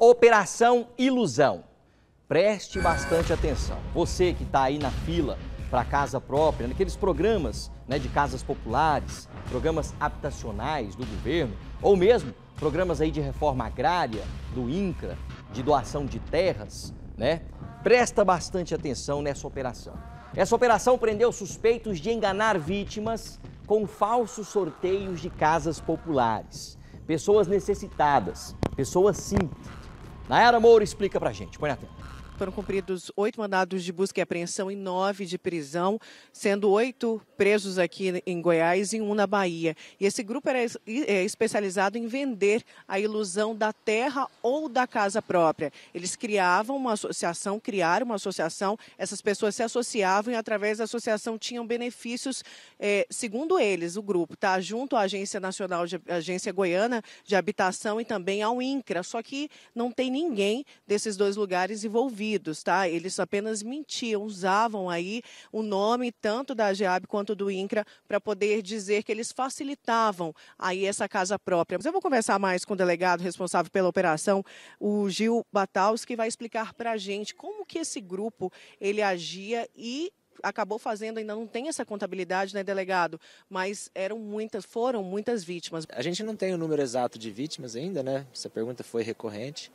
Operação Ilusão. Preste bastante atenção. Você que está aí na fila para casa própria, naqueles programas né, de casas populares, programas habitacionais do governo, ou mesmo programas aí de reforma agrária, do INCRA, de doação de terras, né? Presta bastante atenção nessa operação. Essa operação prendeu suspeitos de enganar vítimas com falsos sorteios de casas populares. Pessoas necessitadas, pessoas simples, Nayara Moura explica pra gente. Põe na tela. Foram cumpridos oito mandados de busca e apreensão e nove de prisão, sendo oito presos aqui em Goiás e um na Bahia. E esse grupo era é, especializado em vender a ilusão da terra ou da casa própria. Eles criavam uma associação, criaram uma associação, essas pessoas se associavam e através da associação tinham benefícios, é, segundo eles, o grupo, tá? Junto à Agência Nacional, de, Agência Goiana de Habitação e também ao INCRA. Só que não tem ninguém desses dois lugares envolvido envolvidos, tá? Eles apenas mentiam, usavam aí o nome tanto da AGEAB quanto do INCRA para poder dizer que eles facilitavam aí essa casa própria. Mas eu vou conversar mais com o delegado responsável pela operação, o Gil Bataus, que vai explicar para a gente como que esse grupo ele agia e acabou fazendo, ainda não tem essa contabilidade, né, delegado? Mas eram muitas, foram muitas vítimas. A gente não tem o número exato de vítimas ainda, né? Essa pergunta foi recorrente.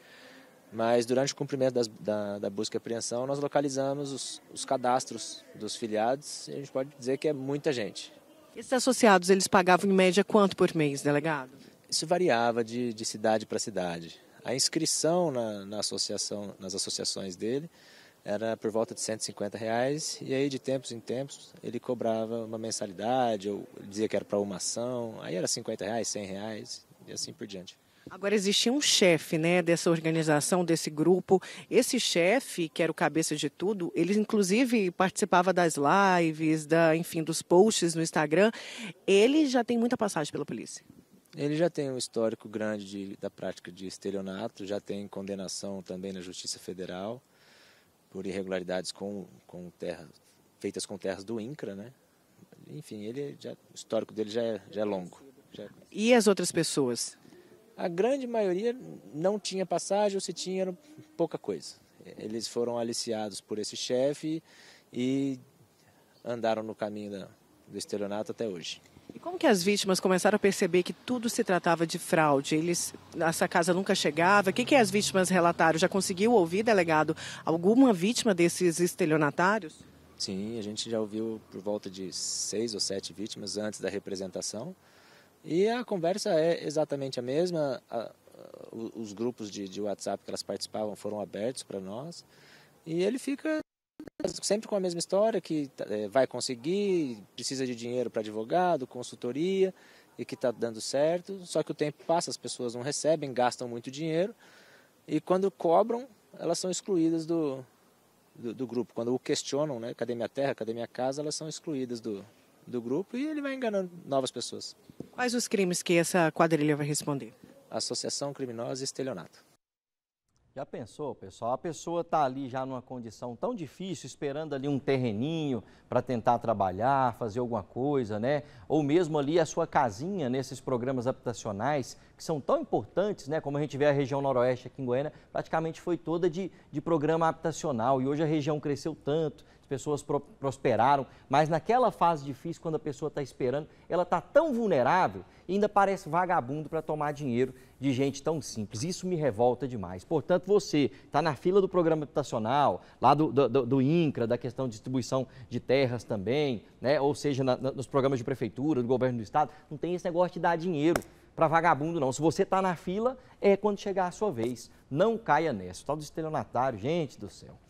Mas durante o cumprimento das, da, da, busca e apreensão, nós localizamos os, os cadastros dos filiados e a gente pode dizer que é muita gente. Esses associados, eles pagavam em média quanto por mês, delegado? Isso variava de, de cidade para cidade. A inscrição na, na, associação, nas associações dele era por volta de 150 reais e aí de tempos em tempos ele cobrava uma mensalidade ou dizia que era para uma ação, aí era 50 reais, 100 reais e assim por diante. Agora existia um chefe, né, dessa organização, desse grupo. Esse chefe, que era o cabeça de tudo, ele inclusive participava das lives, da, enfim, dos posts no Instagram. Ele já tem muita passagem pela polícia. Ele já tem um histórico grande de, da prática de estelionato, já tem condenação também na Justiça Federal por irregularidades com, com terra, feitas com terras do INCRA, né? Enfim, ele já, o histórico dele já é, já é longo. Já... É e as outras pessoas? A grande maioria não tinha passagem, ou se tinha, pouca coisa. Eles foram aliciados por esse chefe e andaram no caminho da, do estelionato até hoje. E como que as vítimas começaram a perceber que tudo se tratava de fraude? Eles, essa casa nunca chegava. O que, que as vítimas relataram? Já conseguiu ouvir, delegado, alguma vítima desses estelionatários? Sim, a gente já ouviu por volta de seis ou sete vítimas antes da representação. E a conversa é exatamente a mesma. A, os grupos de, de, WhatsApp que elas participavam foram abertos para nós. E ele fica sempre com a mesma história, que é, vai conseguir, precisa de dinheiro para advogado, consultoria, e que está dando certo. Só que o tempo passa, as pessoas não recebem, gastam muito dinheiro. E quando cobram, elas são excluídas do, do, do grupo. Quando o questionam, né, cadê minha terra, cadê minha casa, elas são excluídas do, do grupo e ele vai enganando novas pessoas. Quais os crimes que essa quadrilha vai responder? Associação criminosa e estelionato. Já pensou, pessoal? A pessoa está ali já numa condição tão difícil, esperando ali um terreninho para tentar trabalhar, fazer alguma coisa, né? Ou mesmo ali a sua casinha nesses programas habitacionais, que são tão importantes, né? Como a gente vê a região noroeste aqui em Goiânia, praticamente foi toda de, de programa habitacional. E hoje a região cresceu tanto, as pessoas pro, prosperaram, mas naquela fase difícil, quando a pessoa está esperando, ela está tão vulnerável e ainda parece vagabundo para tomar dinheiro de gente tão simples. Isso me revolta demais. Portanto, você está na fila do programa habitacional, lá do, do, do, INCRA, da questão de distribuição de terras também, né? ou seja, na, nos programas de prefeitura, do governo do estado, não tem esse negócio de dar dinheiro para vagabundo, não. Se você está na fila, é quando chegar a sua vez. Não caia nessa. O tal do estelionatário, gente do céu.